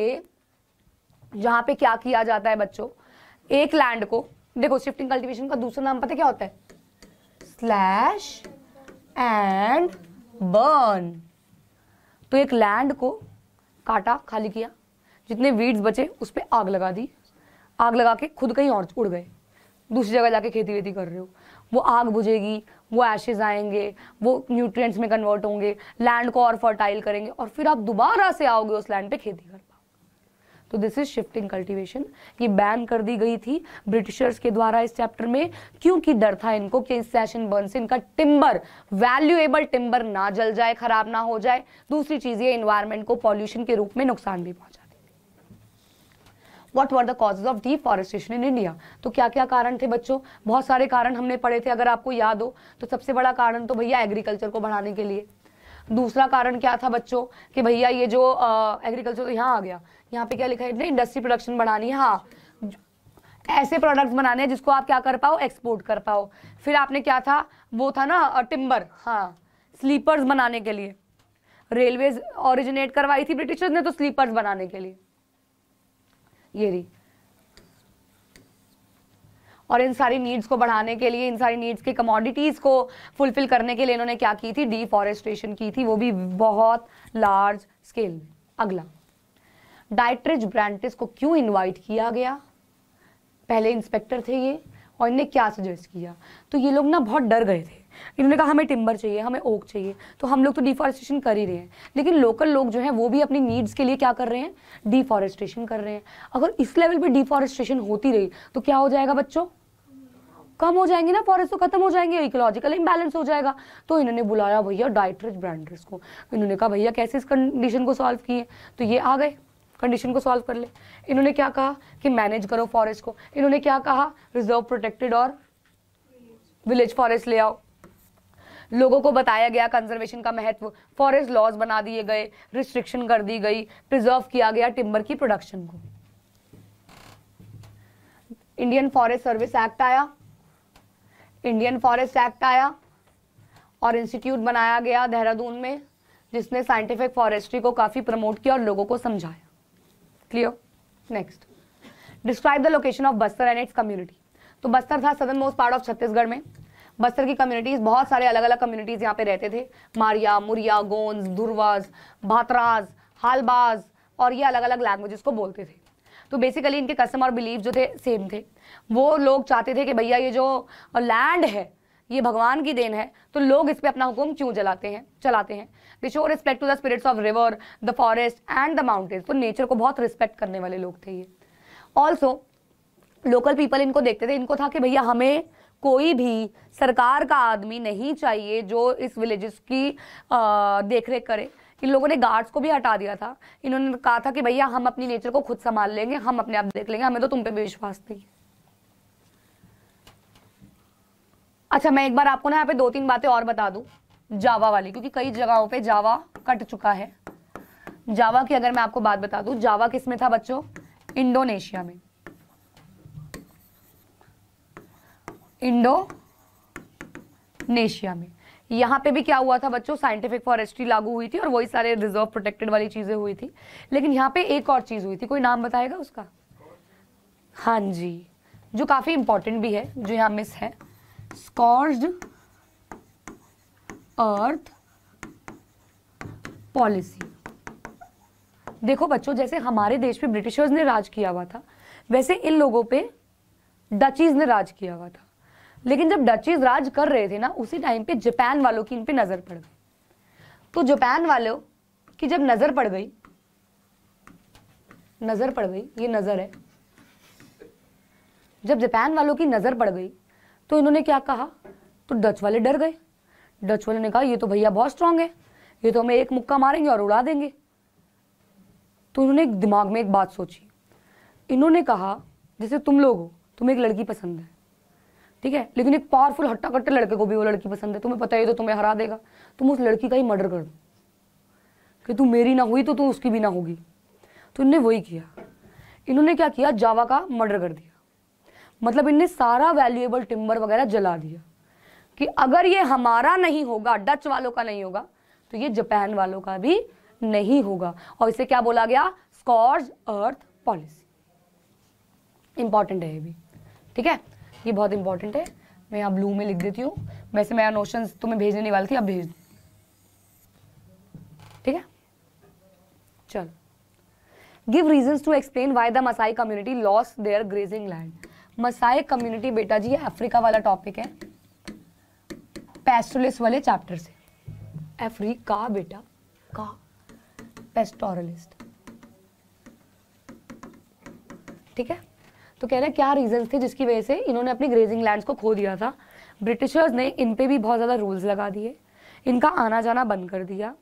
जहां पे क्या किया जाता है बच्चों एक लैंड को देखो शिफ्टिंग कल्टीवेशन का दूसरा नाम पता क्या होता है स्लैश एंड बर्न तो एक लैंड को काटा खाली किया जितने वीड्स बचे उस पर आग लगा दी आग लगा के खुद कहीं और उड़ गए दूसरी जगह जाके खेती वेती कर रहे हो वो आग बुझेगी वो एशेज आएंगे वो न्यूट्रिएंट्स में कन्वर्ट होंगे लैंड को और फर्टाइल करेंगे और फिर आप दोबारा से आओगे उस लैंड पे खेती कर तो दिस इज शिफ्टिंग कल्टीवेशन ये बैन कर दी गई थी ब्रिटिशर्स के द्वारा इस चैप्टर में क्योंकि डर था इनको कि इस सेशन बर्न से इनका टिम्बर वैल्यूएबल टिम्बर ना जल जाए खराब ना हो जाए दूसरी चीज ये इन्वायरमेंट को पॉल्यूशन के रूप में नुकसान भी पहुंचा what were the causes of deforestation in India तो क्या क्या कारण थे बच्चों बहुत सारे कारण हमने पढ़े थे अगर आपको याद हो तो सबसे बड़ा कारण तो भैया एग्रीकल्चर को बढ़ाने के लिए दूसरा कारण क्या था बच्चों कि भैया ये जो एग्रीकल्चर तो यहाँ आ गया यहाँ पे क्या लिखा है इंडस्ट्री प्रोडक्शन बढ़ानी है हाँ ऐसे प्रोडक्ट बनाने हैं जिसको आप क्या कर पाओ एक्सपोर्ट कर पाओ फिर आपने क्या था वो था ना टिम्बर हाँ स्लीपर्स बनाने के लिए रेलवेज ओरिजिनेट करवाई थी ब्रिटिशर्स ने तो स्लीपर्स बनाने के लिए ये रही और इन सारी नीड्स को बढ़ाने के लिए इन सारी नीड्स के कमोडिटीज़ को फुलफिल करने के लिए इन्होंने क्या की थी डिफॉरेस्टेशन की थी वो भी बहुत लार्ज स्केल में अगला डायट्रिज ब्रांटिस को क्यों इनवाइट किया गया पहले इंस्पेक्टर थे ये और इन्हें क्या सजेस्ट किया तो ये लोग ना बहुत डर गए थे इन्होंने कहा हमें टिम्बर चाहिए हमें ओक चाहिए तो हम लोग तो डिफॉरेस्टेशन कर ही रहे हैं लेकिन लोकल लोग जो हैं वो भी अपनी नीड्स के लिए क्या कर रहे हैं डिफॉरेस्टेशन कर रहे हैं अगर इस लेवल पे डिफॉरेस्टेशन होती रही तो क्या हो जाएगा बच्चों कम हो जाएंगे ना फॉरेस्ट तो खत्म हो जाएंगे इकोलॉजिकल इंबैलेंस हो जाएगा तो इन्होंने बुलाया भैया डाइट्रिज ब्रांडर्स को इन्होंने कहा भैया कैसे इस कंडीशन को सॉल्व किए तो ये आ गए कंडीशन को सॉल्व कर ले इन्होंने क्या कहा कि मैनेज करो फॉरेस्ट को इन्होंने क्या कहा रिजर्व प्रोटेक्टेड और विलेज फॉरेस्ट ले आओ लोगों को बताया गया कंजर्वेशन का महत्व फॉरेस्ट लॉज बना दिए गए रिस्ट्रिक्शन कर दी गई प्रिजर्व किया गया टिम्बर की प्रोडक्शन को इंडियन फॉरेस्ट सर्विस एक्ट आया इंडियन फॉरेस्ट एक्ट आया और इंस्टीट्यूट बनाया गया देहरादून में जिसने साइंटिफिक फॉरेस्ट्री को काफ़ी प्रमोट किया और लोगों को समझाया clear next describe the location of Bastar and its community तो बस्तर था सदन मोस्ट पार्ट ऑफ छत्तीसगढ़ में बस्तर की कम्युनिटीज बहुत सारे अलग अलग कम्युनिटीज यहाँ पे रहते थे मारिया मुरिया गोंस दुर्वाज भातराज हालबाज और ये अलग अलग लैंग्वेजेस को बोलते थे तो बेसिकली इनके कस्टमर बिलीव जो थे सेम थे वो लोग चाहते थे कि भैया ये जो लैंड है ये भगवान की देन है तो लोग इस पर अपना हुक्म क्यों जलाते हैं चलाते हैं they show respect to the spirits of river the forest and the mountains तो नेचर को बहुत रिस्पेक्ट करने वाले लोग थे ये ऑल्सो लोकल पीपल इनको देखते थे इनको था कि भैया हमें कोई भी सरकार का आदमी नहीं चाहिए जो इस विलेजेस की देख रेख करे इन लोगों ने गार्ड्स को भी हटा दिया था इन्होंने कहा था कि भैया हम अपनी नेचर को खुद संभाल लेंगे हम अपने आप देख लेंगे हमें तो तुम पे भी विश्वास नहीं है अच्छा मैं एक बार आपको ना यहाँ पे दो तीन बातें और बता दूँ जावा वाली क्योंकि कई जगहों पे जावा कट चुका है जावा की अगर मैं आपको बात बता दूं जावा किस में था बच्चों इंडोनेशिया में इंडोनेशिया में यहाँ पे भी क्या हुआ था बच्चों साइंटिफिक फॉरेस्ट्री लागू हुई थी और वही सारे रिजर्व प्रोटेक्टेड वाली चीजें हुई थी लेकिन यहाँ पे एक और चीज हुई थी कोई नाम बताएगा उसका हाँ जी जो काफी इंपॉर्टेंट भी है जो यहाँ मिस है स्कॉर्ड अर्थ पॉलिसी देखो बच्चों जैसे हमारे देश पे ब्रिटिशर्स ने राज किया हुआ था वैसे इन लोगों पे डचीज ने राज किया हुआ था लेकिन जब डचीज राज कर रहे थे ना उसी टाइम पे जापान वालों की इन पे नज़र पड़ गई तो जापान वालों की जब नज़र पड़ गई नज़र पड़ गई ये नज़र है जब जापान वालों की नज़र पड़ गई तो इन्होंने क्या कहा तो डच वाले डर गए डच वाले ने कहा ये तो भैया बहुत स्ट्रांग है ये तो हमें एक मुक्का मारेंगे और उड़ा देंगे तो उन्होंने दिमाग में एक बात सोची इन्होंने कहा जैसे तुम लोग हो तुम्हें एक लड़की पसंद है ठीक है लेकिन एक पावरफुल हट्टा कट्टे लड़के को भी वो लड़की पसंद है तुम्हें पता ही तो तुम्हें हरा देगा तुम उस लड़की का ही मर्डर कर दो कि तू मेरी ना हुई तो तू उसकी भी ना होगी तो इन्होंने वही किया इन्होंने क्या किया जावा का मर्डर कर दिया मतलब इनने सारा वैल्यूएबल टिम्बर वगैरह जला दिया कि अगर ये हमारा नहीं होगा डच वालों का नहीं होगा तो ये जापान वालों का भी नहीं होगा और इसे क्या बोला गया स्कॉर्ज अर्थ पॉलिसी इंपॉर्टेंट है ये भी ठीक है ये बहुत इंपॉर्टेंट है मैं यहाँ ब्लू में लिख देती हूँ वैसे मैं नोशन तुम्हें भेजने नहीं वाली थी अब भेज ठीक है चलो give reason to explain why the Maasai community lost their grazing land Maasai community बेटा जी अफ्रीका वाला टॉपिक है पेस्टोलिस वाले चैप्टर से अफ्रीका बेटा का पेस्टोरलिस्ट ठीक है तो कह रहे क्या रीजन थे जिसकी वजह से इन्होंने अपनी ग्रेजिंग लैंड्स को खो दिया था ब्रिटिशर्स ने इन पे भी बहुत ज़्यादा रूल्स लगा दिए इनका आना जाना बंद कर दिया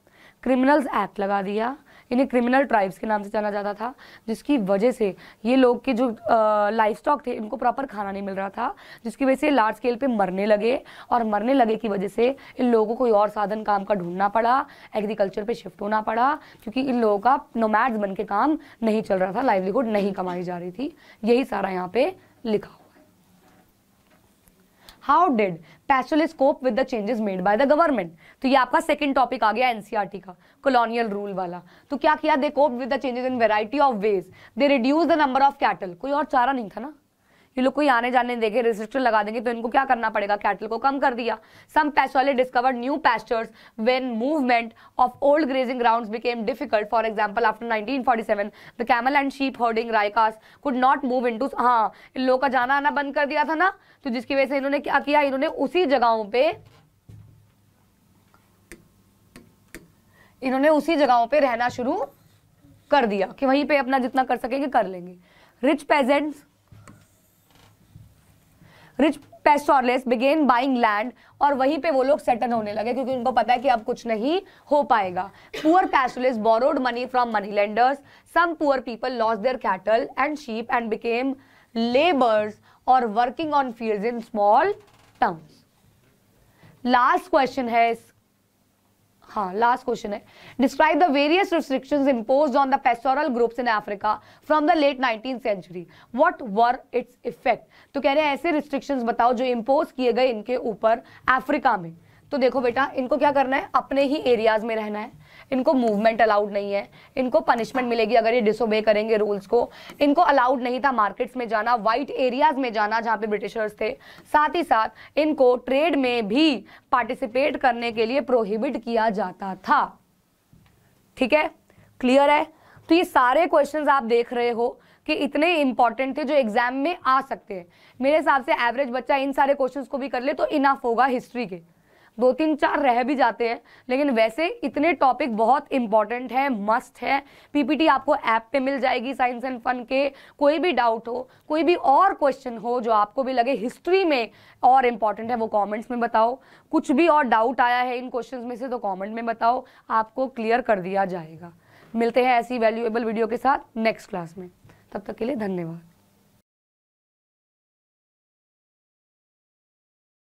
क्रिमिनल्स एक्ट लगा दिया इन्हें क्रिमिनल ट्राइब्स के नाम से जाना जाता था जिसकी वजह से ये लोग के जो लाइफ स्टॉक थे इनको प्रॉपर खाना नहीं मिल रहा था जिसकी वजह से लार्ज स्केल पे मरने लगे और मरने लगे की वजह से इन लोगों को और साधन काम का ढूंढना पड़ा एग्रीकल्चर पर शिफ्ट होना पड़ा क्योंकि इन लोगों का नोमैड्स बन के काम नहीं चल रहा था लाइवलीहुड नहीं कमाई जा रही थी यही सारा यहाँ पे लिखा how did pastoralists cope with the changes made by the government तो ये आपका सेकंड टॉपिक आ गया एनसीईआरटी e का कॉलोनियल रूल वाला तो क्या किया they cope with the changes in variety of ways they reduce the number of cattle कोई और चारा नहीं था ना ये लोग कोई आने जाने देंगे रिस्ट्रिक्शन लगा देंगे तो इनको क्या करना पड़ेगा कैटल को कम कर दिया सम पैसोले discovered new pastures when movement of old grazing ground became difficult for example after nineteen forty seven the camel and sheep herding Raikas could not move in to हाँ इन लोगों का जाना आना बंद कर दिया था ना तो जिसकी वजह से इन्होंने क्या किया इन्होंने उसी जगहों पर इन्होंने उसी जगहों पे रहना शुरू कर दिया कि वहीं पे अपना जितना कर सकेंगे कर लेंगे rich peasants rich pastoralists began buying land और वहीं पे वो लोग सेटल होने लगे क्योंकि उनको पता है कि अब कुछ नहीं हो पाएगा poor pastoralists borrowed money from money lenders some poor people lost their cattle and sheep and became labourers और working on field in small town last question है इस हाँ लास्ट क्वेश्चन है describe the various restrictions imposed on the pastoral groups in Africa from the late nineteen century what were its effect तो कह रहे हैं ऐसे रिस्ट्रिक्शंस बताओ जो इम्पोज किए गए इनके ऊपर अफ्रीका में तो देखो बेटा इनको क्या करना है अपने ही एरियाज में रहना है इनको मूवमेंट अलाउड नहीं है इनको पनिशमेंट मिलेगी अगर ये डिसोबे करेंगे रूल्स को इनको अलाउड नहीं था मार्केट्स में जाना वाइट एरियाज में जाना जहाँ पे ब्रिटिशर्स थे साथ ही साथ इनको ट्रेड में भी पार्टिसिपेट करने के लिए प्रोहिबिट किया जाता था ठीक है क्लियर है तो ये सारे क्वेश्चन आप देख रहे हो कि इतने इंपॉर्टेंट थे जो एग्जाम में आ सकते हैं मेरे हिसाब से एवरेज बच्चा इन सारे क्वेश्चंस को भी कर ले तो इनफ होगा हिस्ट्री के दो तीन चार रह भी जाते हैं लेकिन वैसे इतने टॉपिक बहुत इंपॉर्टेंट है मस्ट है पीपीटी आपको ऐप पे मिल जाएगी साइंस एंड फन के कोई भी डाउट हो कोई भी और क्वेश्चन हो जो आपको भी लगे हिस्ट्री में और इम्पॉर्टेंट है वो कॉमेंट्स में बताओ कुछ भी और डाउट आया है इन क्वेश्चन में से तो कॉमेंट में बताओ आपको क्लियर कर दिया जाएगा मिलते हैं ऐसी वैल्यूएबल वीडियो के साथ नेक्स्ट क्लास में तब तक के लिए धन्यवाद